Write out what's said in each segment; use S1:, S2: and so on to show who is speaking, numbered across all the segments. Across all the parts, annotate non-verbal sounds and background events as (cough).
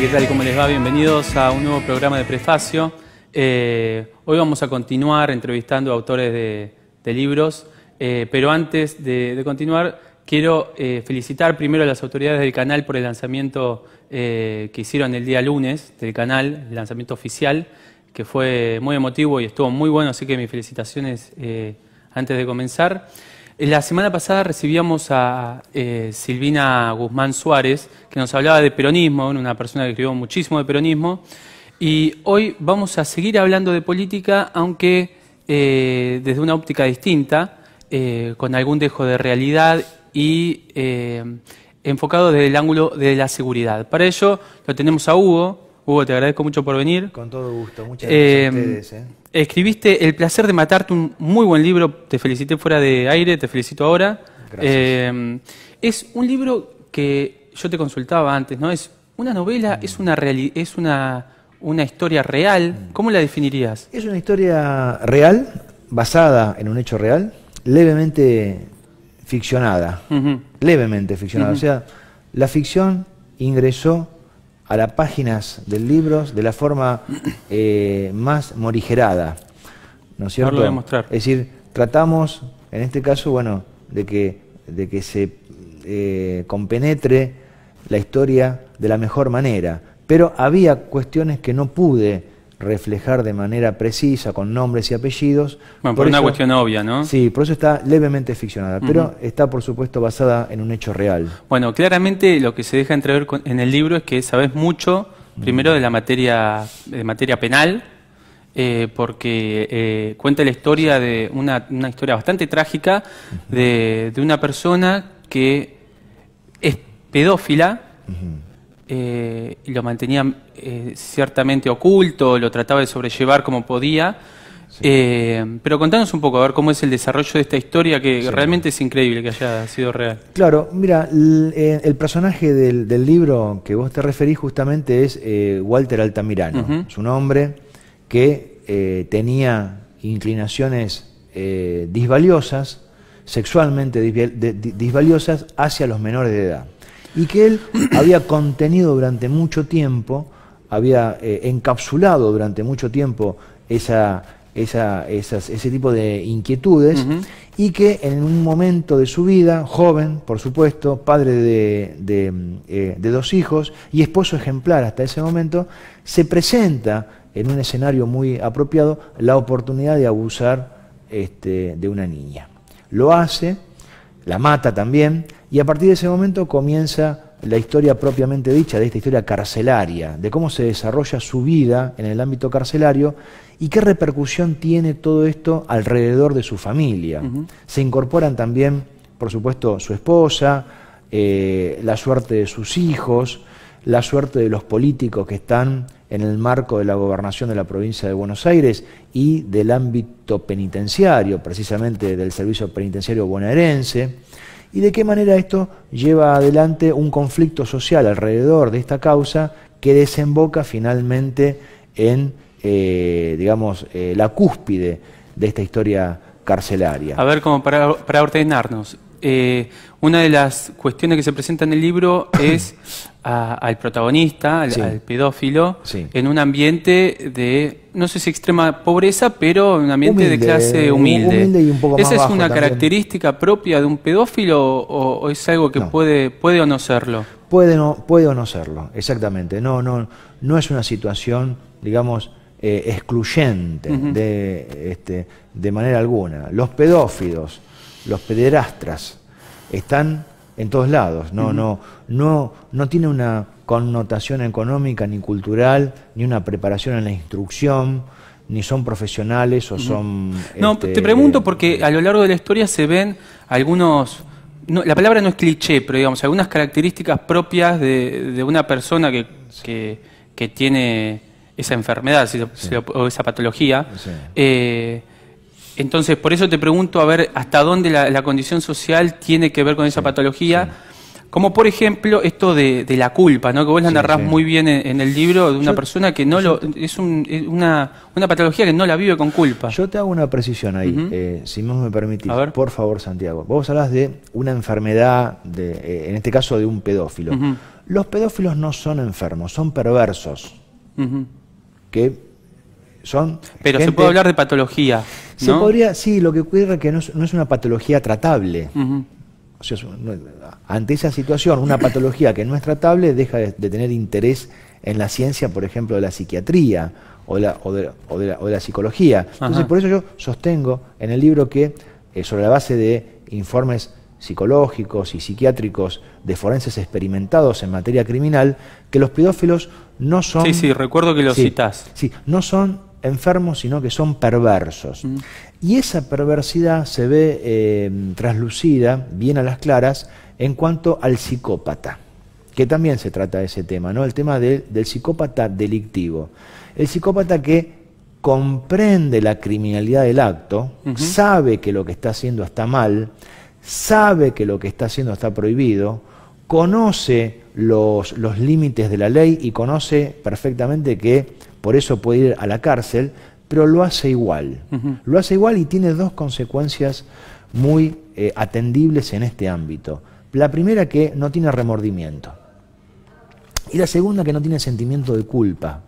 S1: ¿qué tal? ¿Cómo les va? Bienvenidos a un nuevo programa de prefacio. Eh, hoy vamos a continuar entrevistando autores de, libros, eh, pero antes de, continuar, quiero eh, felicitar primero a las autoridades del canal por el lanzamiento que hicieron el día lunes del canal, el lanzamiento oficial, que fue muy emotivo y estuvo muy bueno, así que mis felicitaciones antes de comenzar. Eh, la semana pasada recibíamos a eh, Silvina Guzmán Suárez, que nos hablaba de peronismo, una persona que escribió muchísimo de peronismo, y hoy vamos a seguir hablando de política, aunque eh, desde una óptica distinta, con algún dejo de realidad y enfocado desde el ángulo de la seguridad. Para ello lo tenemos a Hugo, Hugo, te agradezco mucho por venir. Con todo gusto, muchas eh, gracias a ustedes. Eh. Escribiste El placer de matarte, un muy buen libro. Te felicité fuera de aire, te felicito ahora. Gracias. Eh, es un libro que yo te consultaba antes, ¿no? Es una novela, es una es una, historia real. Mm. ¿Cómo la definirías?
S2: Es una historia real, basada en un hecho real, levemente ficcionada. Levemente ficcionada. O sea, la ficción ingresó a las páginas del libro de la forma eh, más morigerada. ¿No es cierto? Es decir, tratamos, en este caso, bueno, de que, de que se eh, compenetre la historia de la mejor manera. Pero había cuestiones que no pude reflejar de manera precisa, con nombres y apellidos. Bueno, por, una cuestión obvia, ¿no? Sí, por eso está levemente ficcionada, pero está por supuesto basada en un hecho real.
S1: Bueno, claramente lo que se deja entrever en el libro es que sabes mucho, primero de la materia, de materia penal, eh, porque eh, cuenta la historia de una, una historia bastante trágica de, de, una persona que es pedófila eh, lo mantenía eh, ciertamente oculto, lo trataba de sobrellevar como podía. Eh, pero contanos un poco, a ver cómo es el desarrollo de esta historia, que realmente es increíble que haya sido real.
S2: Claro, mira, eh, el, personaje del, libro que vos te referís justamente es Walter Altamirano. Es un hombre que tenía inclinaciones disvaliosas, sexualmente disvaliosas, hacia los menores de edad y que él había contenido durante mucho tiempo, había eh, encapsulado durante mucho tiempo ese tipo de inquietudes y que en un momento de su vida, joven, por supuesto, padre de, eh, de, dos hijos y esposo ejemplar hasta ese momento, se presenta en un escenario muy apropiado la oportunidad de abusar este, de una niña. Lo hace, la mata también, y a partir de ese momento comienza la historia propiamente dicha, de esta historia carcelaria, de cómo se desarrolla su vida en el ámbito carcelario y qué repercusión tiene todo esto alrededor de su familia. Se incorporan también, por supuesto, su esposa, eh, la suerte de sus hijos, la suerte de los políticos que están en el marco de la gobernación de la provincia de Buenos Aires y del ámbito penitenciario, precisamente del servicio penitenciario bonaerense, y de qué manera esto lleva adelante un conflicto social alrededor de esta causa que desemboca finalmente en, eh, digamos, eh, la cúspide de esta historia carcelaria. A
S1: ver, como para ordenarnos, eh, una de las cuestiones que se presenta en el libro (clears throat) es al protagonista, al, pedófilo, en un ambiente de, no sé si extrema pobreza, pero un ambiente de clase eh, humilde. ¿Esa es una característica propia de un pedófilo o, es algo que puede, puede o no serlo?
S2: Puede, no, puede o no serlo, exactamente. No, no, no es una situación, digamos, eh, excluyente de, este, de manera alguna. Los pedófilos, los pederastras, están en todos lados, no, no, no, no tiene una connotación económica ni cultural, ni una preparación en la instrucción, ni son profesionales o son...
S1: No, te este, pregunto eh, porque a lo largo de la historia se ven algunos... la palabra no es cliché, pero digamos, algunas características propias de, una persona que, que, tiene esa enfermedad o esa patología, eh, entonces, por eso te pregunto a ver hasta dónde la, condición social tiene que ver con esa patología. Como por ejemplo esto de, la culpa, ¿no? que vos la narrás muy bien en, el libro de una persona que no lo. es una, patología que no la vive con
S2: culpa. Yo te hago una precisión ahí, eh, si vos me permitís. Por favor, Santiago. Vos hablas de una enfermedad, eh, en este caso de un pedófilo. Los pedófilos no son enfermos, son perversos. Pero se puede hablar de
S1: patología. ¿no? Se podría,
S2: sí, lo que ocurre es que no es, una patología tratable. ante esa situación, una patología que no es tratable deja de, tener interés en la ciencia, por ejemplo, de la psiquiatría o, de, la, psicología. Entonces, por eso yo sostengo en el libro que, eh, sobre la base de informes psicológicos y psiquiátricos de forenses experimentados en materia criminal, que los pedófilos no son... Sí, sí, recuerdo que lo citás. citas. Sí, no son enfermos, sino que son perversos. Mm. Y esa perversidad se ve eh, traslucida, bien a las claras, en cuanto al psicópata, que también se trata de ese tema, ¿no? El tema del psicópata delictivo. El psicópata que comprende la criminalidad del acto, sabe que lo que está haciendo está mal, sabe que lo que está haciendo está prohibido, conoce los, los límites de la ley y conoce perfectamente que por eso puede ir a la cárcel, pero lo hace igual. Lo hace igual y tiene dos consecuencias muy eh, atendibles en este ámbito. La primera que no tiene remordimiento. Y la segunda que no tiene sentimiento de culpa.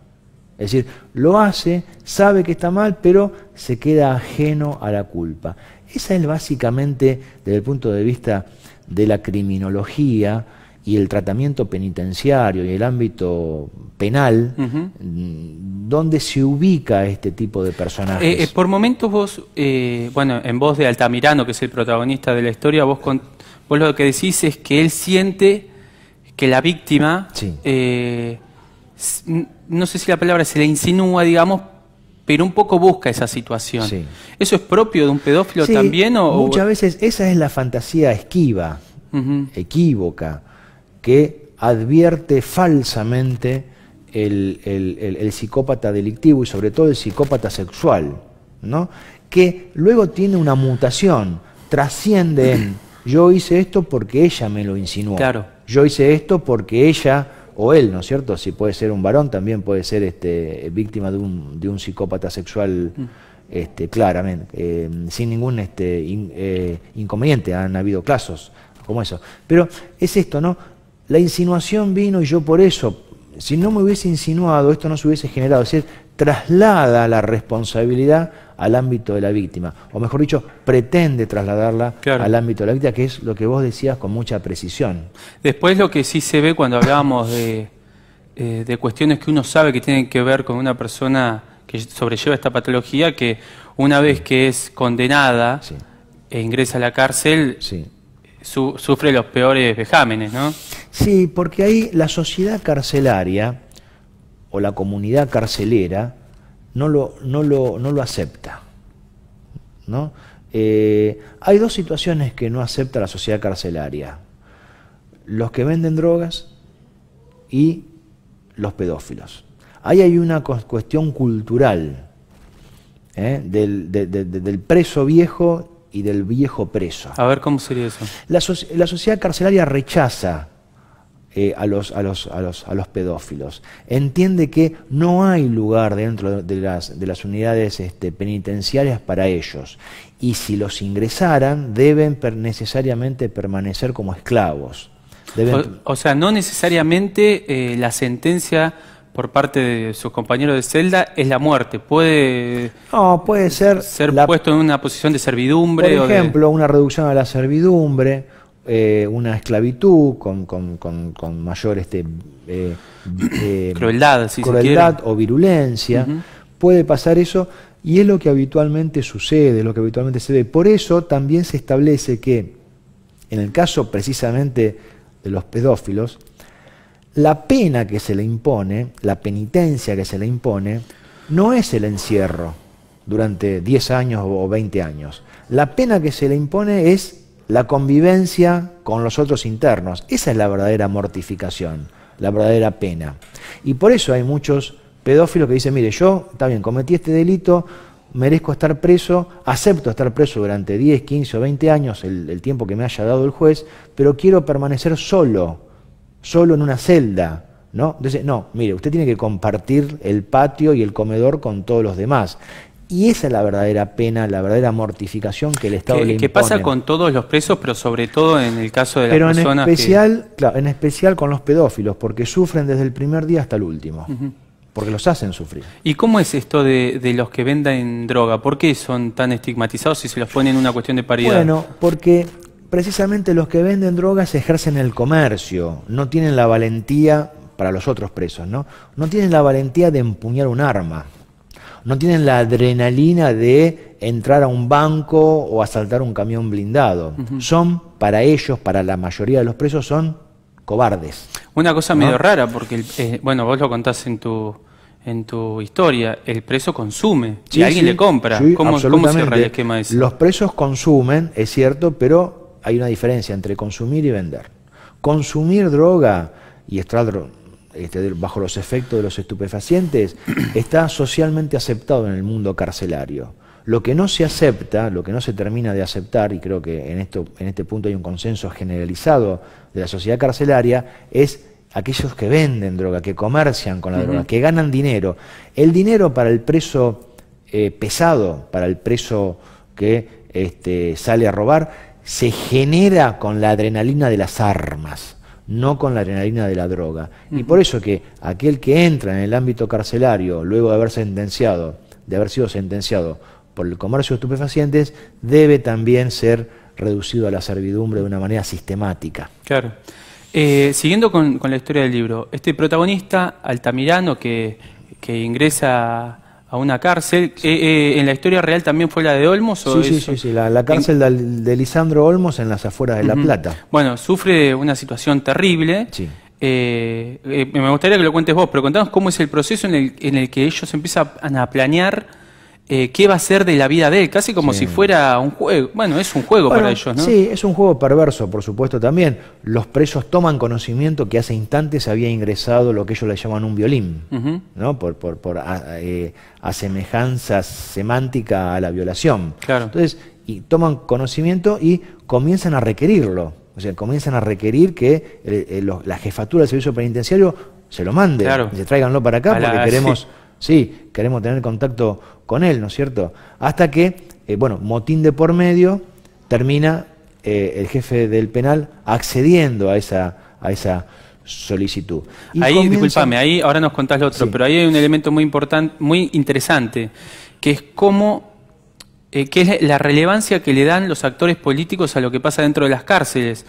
S2: Es decir, lo hace, sabe que está mal, pero se queda ajeno a la culpa. Esa es básicamente, desde el punto de vista de la criminología, y el tratamiento penitenciario y el ámbito penal, ¿dónde se ubica este tipo de personajes? Eh, eh
S1: por momentos vos, eh, bueno, en voz de Altamirano, que es el protagonista de la historia, vos, lo que decís es que él siente que la víctima, eh, no sé si la palabra se le insinúa, digamos, pero un poco busca esa situación. ¿Eso es propio de un pedófilo también? O, muchas
S2: veces esa es la fantasía esquiva, equívoca que advierte falsamente el, psicópata delictivo y sobre todo el psicópata sexual, ¿no? que luego tiene una mutación, trasciende en yo hice esto porque ella me lo insinuó. Yo hice esto porque ella o él, ¿no es cierto? Si puede ser un varón, también puede ser este, víctima de un, de un psicópata sexual. Mm. Este, claramente, eh, sin ningún este, eh, inconveniente, han habido casos como eso. Pero es esto, ¿no? La insinuación vino y yo por eso, si no me hubiese insinuado, esto no se hubiese generado. Es decir, traslada la responsabilidad al ámbito de la víctima, o mejor dicho, pretende trasladarla al ámbito de la víctima, que es lo que vos decías con mucha precisión.
S1: Después lo que sí se ve cuando hablábamos de, eh, cuestiones que uno sabe que tienen que ver con una persona que sobrelleva esta patología, que una vez que es condenada e ingresa a la cárcel, sufre los peores vejámenes, ¿no?
S2: Sí, porque ahí la sociedad carcelaria o la comunidad carcelera no lo, no lo, acepta. ¿no? Eh, hay dos situaciones que no acepta la sociedad carcelaria. Los que venden drogas y los pedófilos. Ahí hay una cuestión cultural ¿eh? del, preso viejo y del viejo preso.
S1: A ver, ¿cómo sería
S2: eso? la sociedad carcelaria rechaza eh, a, los, a, los, a, los, a, los, pedófilos. Entiende que no hay lugar dentro de las, de las unidades este, penitenciarias para ellos. Y si los ingresaran, deben per necesariamente permanecer como esclavos.
S1: O, sea, no necesariamente eh, la sentencia por parte de sus compañeros de celda es la muerte. Puede, no, puede ser, ser puesto en una posición de servidumbre. Por ejemplo,
S2: una reducción a la servidumbre eh, una esclavitud con, mayor este, eh, eh, (clears throat) crueldad, o virulencia. Puede pasar eso y es lo que habitualmente sucede, lo que habitualmente se ve. Por eso también se establece que en el caso precisamente de los pedófilos, la pena que se le impone, la penitencia que se le impone, no es el encierro durante 10 años o 20 años. La pena que se le impone es la convivencia con los otros internos. Esa es la verdadera mortificación, la verdadera pena. Y por eso hay muchos pedófilos que dicen, mire, yo, está bien, cometí este delito, merezco estar preso, acepto estar preso durante 10, 15 o 20 años, el, tiempo que me haya dado el juez, pero quiero permanecer solo, solo en una celda. ¿No? Entonces, no, mire, usted tiene que compartir el patio y el comedor con todos los demás. Y esa es la verdadera pena, la verdadera mortificación que el Estado le impone. Que pasa con
S1: todos los presos, pero sobre todo en el caso de las pero personas en especial,
S2: claro, en especial con los pedófilos, porque sufren desde el primer día hasta el último. Porque los hacen
S1: sufrir. ¿Y cómo es esto de, los que venden droga? ¿Por qué son tan estigmatizados si se los ponen en una cuestión de paridad? Bueno,
S2: porque precisamente los que venden drogas ejercen el comercio, no tienen la valentía, para los otros presos, ¿no? No tienen la valentía de empuñar un arma no tienen la adrenalina de entrar a un banco o asaltar un camión blindado. Son, para ellos, para la mayoría de los presos, son cobardes.
S1: Una cosa medio rara, porque, eh, bueno, vos lo contás en tu, en tu historia, el preso consume, si alguien le compra, ¿cómo, se el esquema ese?
S2: Los presos consumen, es cierto, pero hay una diferencia entre consumir y vender. Consumir droga, y estar este, bajo los efectos de los estupefacientes, (clears throat) está socialmente aceptado en el mundo carcelario. Lo que no se acepta, lo que no se termina de aceptar, y creo que en, esto, en este punto hay un consenso generalizado de la sociedad carcelaria, es aquellos que venden droga, que comercian con la droga, que ganan dinero. El dinero para el preso eh, pesado, para el preso que este, sale a robar, se genera con la adrenalina de las armas no con la adrenalina de la droga. Y por eso que aquel que entra en el ámbito carcelario luego de haber sentenciado, de haber sido sentenciado por el comercio de estupefacientes, debe también ser reducido a la servidumbre de una manera sistemática.
S1: Claro. Eh, siguiendo con, la historia del libro, este protagonista, Altamirano, que, que ingresa a una cárcel. Eh, eh, ¿En la historia real también fue la de Olmos? O sí, sí, sí,
S2: sí, la, cárcel de, Lisandro Olmos en las afueras de La Plata.
S1: Bueno, sufre una situación terrible. Eh, me gustaría que lo cuentes vos, pero contanos cómo es el proceso en el, en el que ellos empiezan a planear eh, qué va a ser de la vida de él, casi como si fuera un juego. Bueno, es un juego para ellos, ¿no? Sí, es
S2: un juego perverso, por supuesto, también. Los presos toman conocimiento que hace instantes había ingresado lo que ellos le llaman un violín, ¿no? Por, asemejanza eh, semántica a la violación. Claro. Entonces, y toman conocimiento y comienzan a requerirlo. O sea, comienzan a requerir que eh, la jefatura del servicio penitenciario se lo mande, se traiganlo para acá porque queremos... (laughs) Sí, queremos tener contacto con él, ¿no es cierto? Hasta que, eh, bueno, motín de por medio, termina eh, el jefe del penal accediendo a esa, a esa solicitud.
S1: ahí, disculpame, ahí ahora nos contás lo otro, pero ahí hay un elemento muy importante, muy interesante, que es cómo eh, que es la relevancia que le dan los actores políticos a lo que pasa dentro de las cárceles.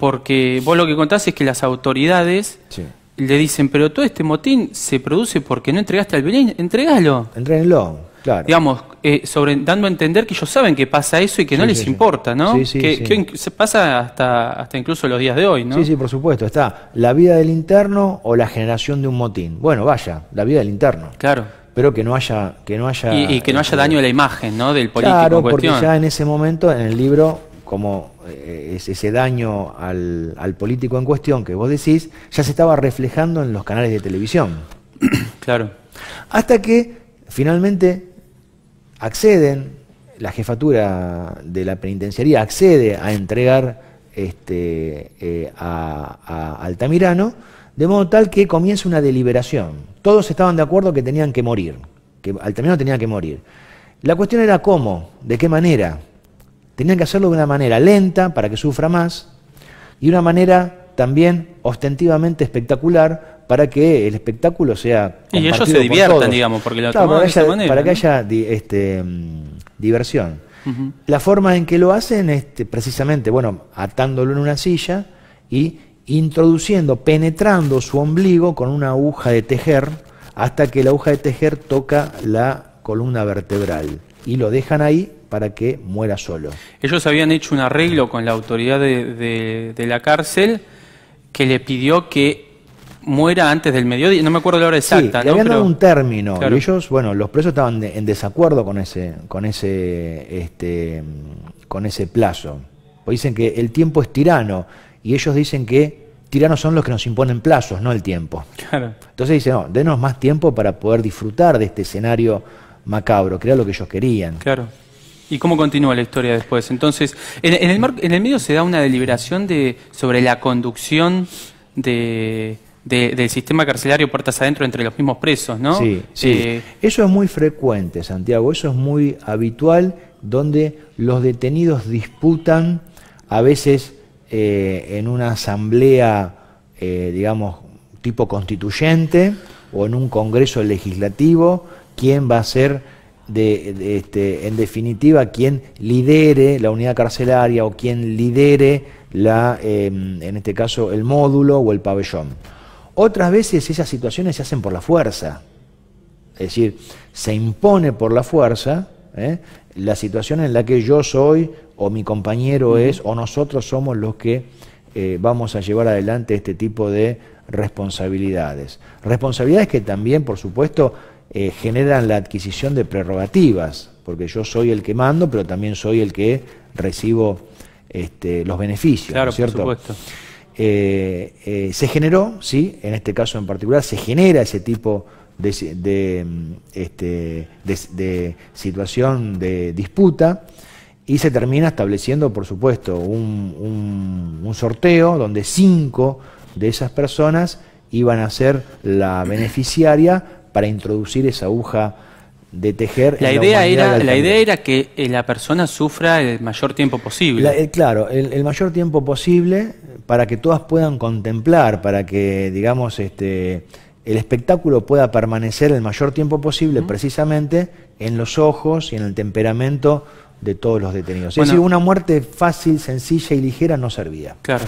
S1: porque vos lo que contás es que las autoridades le dicen, pero todo este motín se produce porque no entregaste al Belén, entregalo. Entréguenlo, claro. Digamos, eh, sobre, dando a entender que ellos saben que pasa eso y que no les importa, ¿no? Sí, que, que, se pasa hasta, hasta incluso los días de hoy, ¿no? Sí, sí, por
S2: supuesto. Está la vida del interno o la generación de un motín. Bueno, vaya, la vida del interno. Claro. Pero que no haya... Que no haya y, que no haya este, daño
S1: a la imagen, ¿no? Del político Claro, porque ya en
S2: ese momento, en el libro, como eh, ese daño al, político en cuestión que vos decís, ya se estaba reflejando en los canales de televisión.
S1: (clears throat) Claro.
S2: Hasta que finalmente acceden, la jefatura de la penitenciaría accede a entregar este, eh, a Altamirano, de modo tal que comienza una deliberación. Todos estaban de acuerdo que tenían que morir, que Altamirano tenía que morir. La cuestión era cómo, de qué manera. Tenían que hacerlo de una manera lenta para que sufra más y una manera también ostentivamente espectacular para que el espectáculo sea y ellos se diviertan digamos porque para, de para que haya este, mm, diversión la forma en que lo hacen es este, precisamente bueno atándolo en una silla y introduciendo penetrando su ombligo con una aguja de tejer hasta que la aguja de tejer toca la columna vertebral y lo dejan ahí para que muera solo.
S1: Ellos habían hecho un arreglo con la autoridad de, la cárcel que le pidió que muera antes del mediodía, no me acuerdo la hora exacta. Sí, le habían dado un
S2: término y ellos, bueno, los presos estaban en desacuerdo con ese, con ese, este, con ese plazo. Porque dicen que el tiempo es tirano y ellos dicen que tiranos son los que nos imponen plazos, no el tiempo. Claro. Entonces dicen, no, denos más tiempo para poder disfrutar de este escenario macabro, que era lo que ellos querían. Claro.
S1: ¿Y cómo continúa la historia después? Entonces, en, el, en el, medio se da una deliberación de, sobre la conducción del sistema carcelario puertas adentro entre los mismos presos, ¿no? Sí, eh,
S2: eso es muy frecuente, Santiago, eso es muy habitual, donde los detenidos disputan a veces eh, en una asamblea, eh, digamos, tipo constituyente o en un congreso legislativo, quién va a ser de, este, en definitiva, quien lidere la unidad carcelaria o quien lidere la, em, en este caso, el módulo o el pabellón. Otras veces esas situaciones se hacen por la fuerza, es decir, se impone por la fuerza ¿eh? la situación en la que yo soy o mi compañero es o nosotros somos los que eh, vamos a llevar adelante este tipo de responsabilidades. Responsabilidades que también, por supuesto, eh, generan la adquisición de prerrogativas, porque yo soy el que mando, pero también soy el que recibo este, los beneficios. Claro, ¿cierto? por supuesto. Eh, eh, se generó, sí, en este caso en particular, se genera ese tipo de, este, situación de disputa y se termina estableciendo, por supuesto, un, un sorteo donde cinco de esas personas iban a ser la beneficiaria para introducir esa aguja de tejer. La, idea, era, la idea
S1: era que eh, la persona sufra el mayor tiempo posible. Eh,
S2: claro, el, mayor tiempo posible para que todas puedan contemplar, para que, digamos, este, el espectáculo pueda permanecer el mayor tiempo posible, precisamente en los ojos y en el temperamento de todos los
S1: detenidos. es decir, una
S2: muerte fácil, sencilla y ligera no servía.
S1: Claro.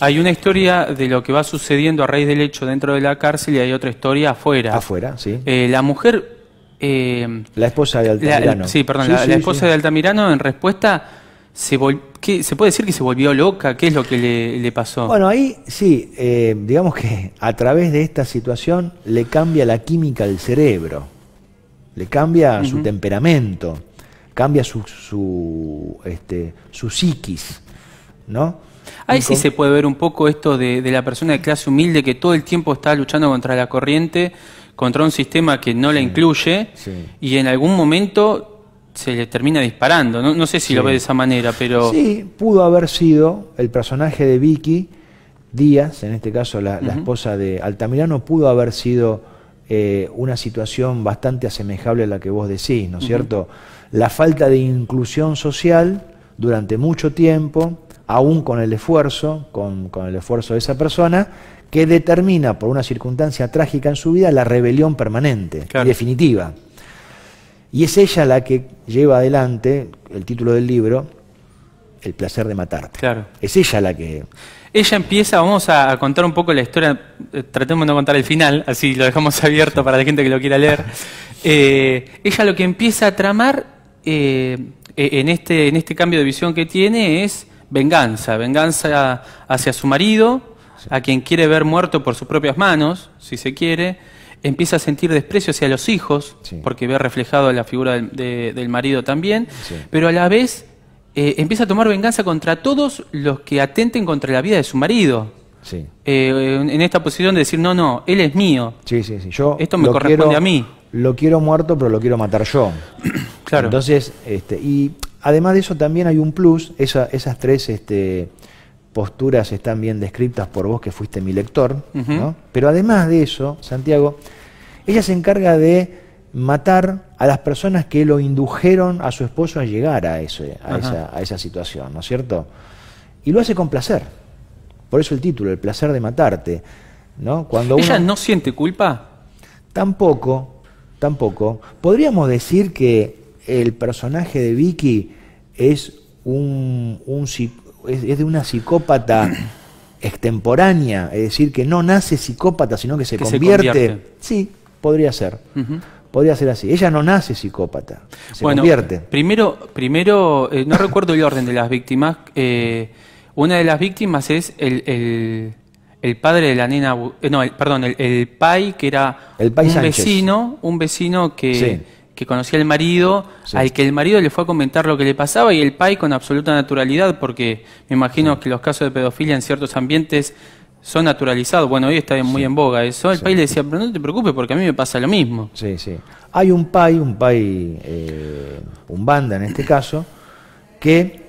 S1: Hay una historia de lo que va sucediendo a raíz del hecho dentro de la cárcel y hay otra historia afuera. Afuera, sí. Eh, la mujer... Eh,
S2: la esposa de Altamirano. sí, perdón, la, esposa de
S1: Altamirano en respuesta... Se, puede decir que se volvió loca? ¿Qué es lo que le, pasó? Bueno,
S2: ahí sí, eh, digamos que a través de esta situación le cambia la química del cerebro, le cambia su temperamento cambia su, su, este, su psiquis, ¿no?
S1: Ahí sí se puede ver un poco esto de, la persona de clase humilde que todo el tiempo está luchando contra la corriente, contra un sistema que no la incluye y en algún momento se le termina disparando. No, sé si lo ve de esa manera, pero... Sí,
S2: pudo haber sido el personaje de Vicky Díaz, en este caso la, esposa de Altamirano, pudo haber sido eh, una situación bastante asemejable a la que vos decís, ¿no es cierto? la falta de inclusión social durante mucho tiempo, aún con el esfuerzo, con, el esfuerzo de esa persona, que determina por una circunstancia trágica en su vida la rebelión permanente definitiva. Y es ella la que lleva adelante el título del libro, El placer de matarte. Claro. Es ella la que...
S1: Ella empieza, vamos a, contar un poco la historia, eh, tratemos de no contar el final, así lo dejamos abierto para la gente que lo quiera leer. (laughs) Eh, ella lo que empieza a tramar eh, en, este, en este cambio de visión que tiene es venganza, venganza hacia su marido, a quien quiere ver muerto por sus propias manos, si se quiere, empieza a sentir desprecio hacia los hijos, porque ve reflejado la figura del, marido también, pero a la vez eh, empieza a tomar venganza contra todos los que atenten contra la vida de su marido. Eh, en esta posición de decir, no, no, él es mío.
S2: Yo Esto me corresponde a mí. Lo quiero muerto, pero lo quiero matar yo. Entonces, este, y además de eso también hay un plus, esas tres este, posturas están bien descritas por vos que fuiste mi lector, ¿no? pero además de eso, Santiago, ella se encarga de matar a las personas que lo indujeron a su esposo a llegar a, esa, situación, ¿no es cierto? Y lo hace con placer, por eso el título, el placer de matarte. ¿no? Cuando ¿Ella
S1: no siente culpa?
S2: Tampoco, tampoco. Podríamos decir que el personaje de Vicky es un, es de una psicópata (clears throat) extemporánea, es decir, que no nace psicópata, sino que se, convierte. Sí, podría ser. Podría ser así. Ella no nace psicópata, se bueno,
S1: Primero, primero eh, no recuerdo el orden de las víctimas. Eh, una de las víctimas es el, padre de la nena, eh, no, perdón, el, pai, que era
S2: un vecino,
S1: un vecino que que conocía al marido, al que el marido le fue a comentar lo que le pasaba y el pai con absoluta naturalidad, porque me imagino que los casos de pedofilia en ciertos ambientes son naturalizados. Bueno, hoy está muy en boga eso. El pai le decía, pero no te preocupes porque a mí me pasa lo mismo. Sí, sí.
S2: Hay un pai, un pai, eh, un banda en este (laughs) caso, que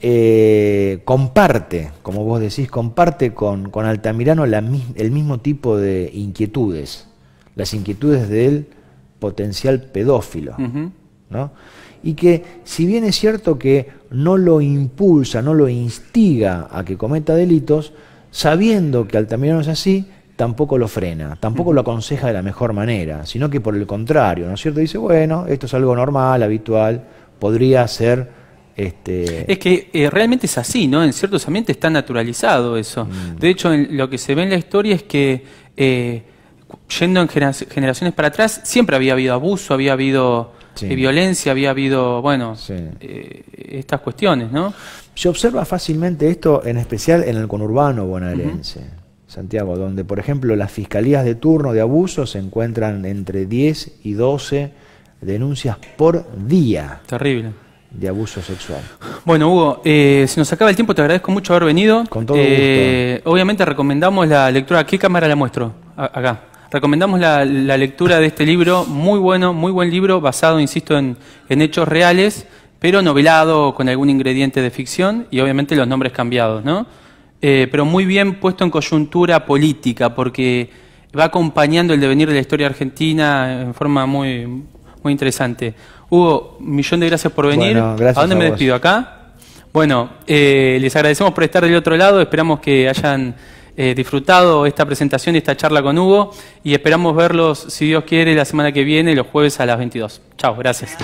S2: eh, comparte, como vos decís, comparte con, con Altamirano el mismo tipo de inquietudes, las inquietudes de él potencial pedófilo, ¿no? Y que si bien es cierto que no lo impulsa, no lo instiga a que cometa delitos, sabiendo que al también es así, tampoco lo frena, tampoco lo aconseja de la mejor manera, sino que por el contrario, ¿no es cierto? Dice, bueno, esto es algo normal, habitual, podría ser...
S1: Este, es que eh, realmente es así, ¿no? En ciertos ambientes está naturalizado eso. Mm. De hecho, lo que se ve en la historia es que... Eh, yendo en generaciones para atrás, siempre había habido abuso, había habido eh, violencia, había habido, bueno, eh, estas
S2: cuestiones, ¿no? Se observa fácilmente esto, en especial en el conurbano bonaerense. Santiago, donde por ejemplo las fiscalías de turno de abuso se encuentran entre 10 y
S1: 12 denuncias por día. Terrible. De abuso sexual. Bueno, Hugo, eh, se nos acaba el tiempo, te agradezco mucho haber venido. Con todo gusto. Eh, obviamente recomendamos la lectura. ¿Qué cámara la muestro? acá. Recomendamos la, lectura de este libro, muy bueno, muy buen libro, basado, insisto, en, hechos reales, pero novelado con algún ingrediente de ficción y obviamente los nombres cambiados, ¿no? Eh, pero muy bien puesto en coyuntura política, porque va acompañando el devenir de la historia argentina en forma muy, muy interesante. Hugo, millón de gracias por venir. gracias ¿A dónde me despido? ¿Acá? Bueno, eh, les agradecemos por estar del otro lado, esperamos que hayan eh, disfrutado esta presentación y esta charla con Hugo y esperamos verlos, si Dios quiere, la semana que viene, los jueves a las 22. Chao, gracias.